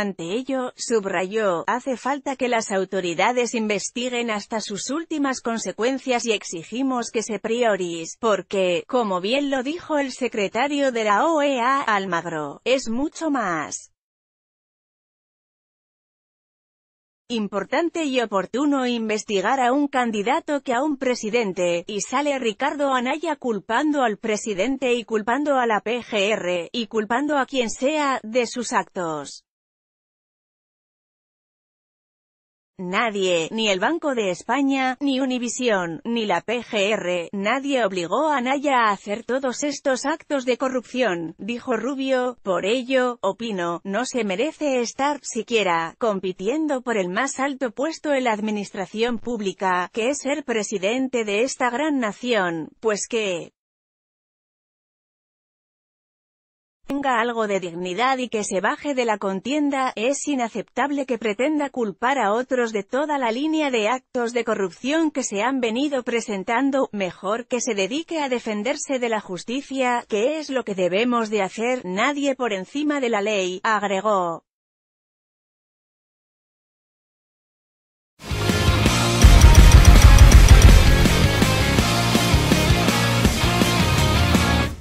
Ante ello, subrayó, hace falta que las autoridades investiguen hasta sus últimas consecuencias y exigimos que se priorice, porque, como bien lo dijo el secretario de la OEA, Almagro, es mucho más importante y oportuno investigar a un candidato que a un presidente, y sale Ricardo Anaya culpando al presidente y culpando a la PGR, y culpando a quien sea, de sus actos. Nadie, ni el Banco de España, ni Univisión, ni la PGR, nadie obligó a Naya a hacer todos estos actos de corrupción, dijo Rubio, por ello, opino, no se merece estar, siquiera, compitiendo por el más alto puesto en la administración pública, que es ser presidente de esta gran nación, pues que, tenga algo de dignidad y que se baje de la contienda, es inaceptable que pretenda culpar a otros de toda la línea de actos de corrupción que se han venido presentando, mejor que se dedique a defenderse de la justicia, que es lo que debemos de hacer, nadie por encima de la ley, agregó.